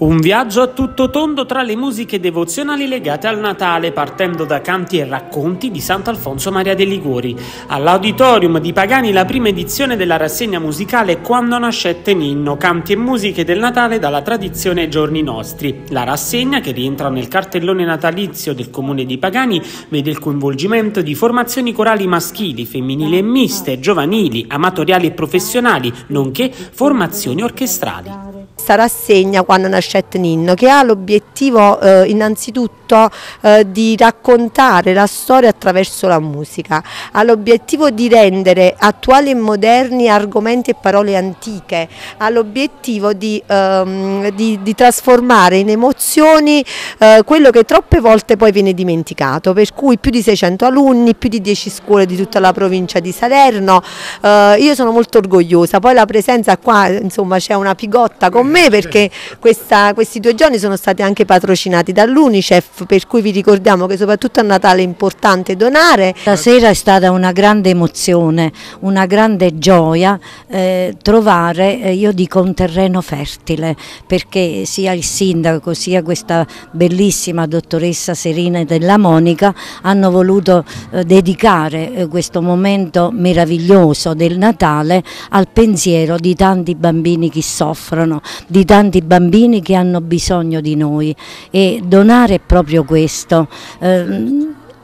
Un viaggio a tutto tondo tra le musiche devozionali legate al Natale, partendo da canti e racconti di Sant'Alfonso Maria dei Liguori. All'auditorium di Pagani la prima edizione della rassegna musicale Quando nascette Ninno, canti e musiche del Natale dalla tradizione ai giorni nostri. La rassegna, che rientra nel cartellone natalizio del comune di Pagani, vede il coinvolgimento di formazioni corali maschili, femminili e miste, giovanili, amatoriali e professionali, nonché formazioni orchestrali sarà rassegna quando nasce Ninno, che ha l'obiettivo eh, innanzitutto eh, di raccontare la storia attraverso la musica, ha l'obiettivo di rendere attuali e moderni argomenti e parole antiche, ha l'obiettivo di, ehm, di, di, trasformare in emozioni eh, quello che troppe volte poi viene dimenticato, per cui più di 600 alunni, più di 10 scuole di tutta la provincia di Salerno, eh, io sono molto orgogliosa, poi la presenza qua insomma c'è una pigotta con me perché questa, questi due giorni sono stati anche patrocinati dall'Unicef per cui vi ricordiamo che soprattutto a Natale è importante donare. Stasera è stata una grande emozione, una grande gioia eh, trovare, eh, io dico, un terreno fertile perché sia il sindaco sia questa bellissima dottoressa Serina della Monica hanno voluto eh, dedicare eh, questo momento meraviglioso del Natale al pensiero di tanti bambini che soffrono, di tanti bambini che hanno bisogno di noi e donare è proprio questo. Eh,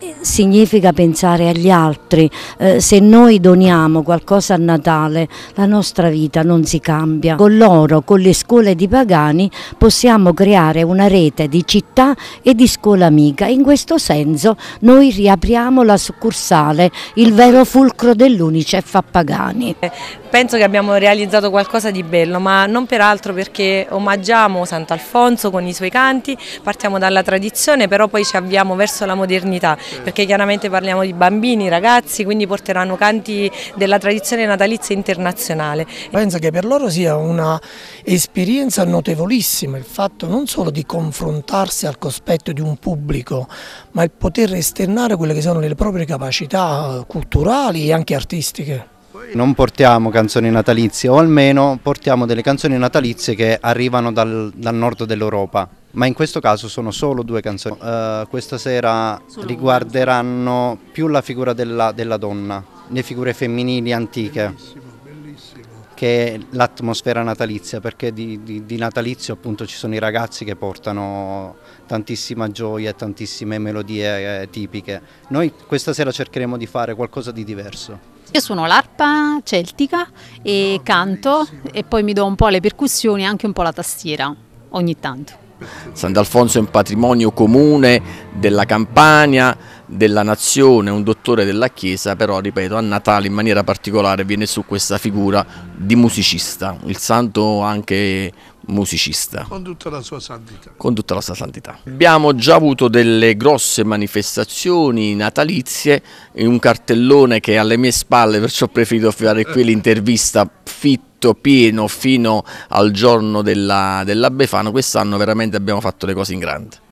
eh, significa pensare agli altri, eh, se noi doniamo qualcosa a Natale la nostra vita non si cambia. Con loro, con le scuole di Pagani possiamo creare una rete di città e di scuola amica, in questo senso noi riapriamo la succursale, il vero fulcro dell'Unicef a Pagani. Eh, penso che abbiamo realizzato qualcosa di bello, ma non peraltro perché omaggiamo Sant'Alfonso con i suoi canti, partiamo dalla tradizione però poi ci avviamo verso la modernità perché chiaramente parliamo di bambini, ragazzi, quindi porteranno canti della tradizione natalizia internazionale. Penso che per loro sia un'esperienza notevolissima il fatto non solo di confrontarsi al cospetto di un pubblico, ma il poter esternare quelle che sono le proprie capacità eh, culturali e anche artistiche. Non portiamo canzoni natalizie o almeno portiamo delle canzoni natalizie che arrivano dal, dal nord dell'Europa ma in questo caso sono solo due canzoni. Uh, questa sera solo riguarderanno più la figura della, della, donna, le figure femminili antiche. Bellissimo, bellissimo. Che è l'atmosfera natalizia, perché di, di, di, natalizio appunto ci sono i ragazzi che portano tantissima gioia e tantissime melodie eh, tipiche. Noi questa sera cercheremo di fare qualcosa di diverso. Io suono l'arpa celtica e no, canto bellissimo. e poi mi do un po' le percussioni e anche un po' la tastiera ogni tanto. Sant'Alfonso è un patrimonio comune della Campania, della nazione, un dottore della Chiesa, però ripeto a Natale in maniera particolare viene su questa figura di musicista, il santo anche musicista. Con tutta la sua santità. Con tutta la sua santità. Abbiamo già avuto delle grosse manifestazioni natalizie, in un cartellone che è alle mie spalle, perciò ho preferito fare qui l'intervista fitta tutto pieno fino al giorno della, della Befano, quest'anno veramente abbiamo fatto le cose in grande.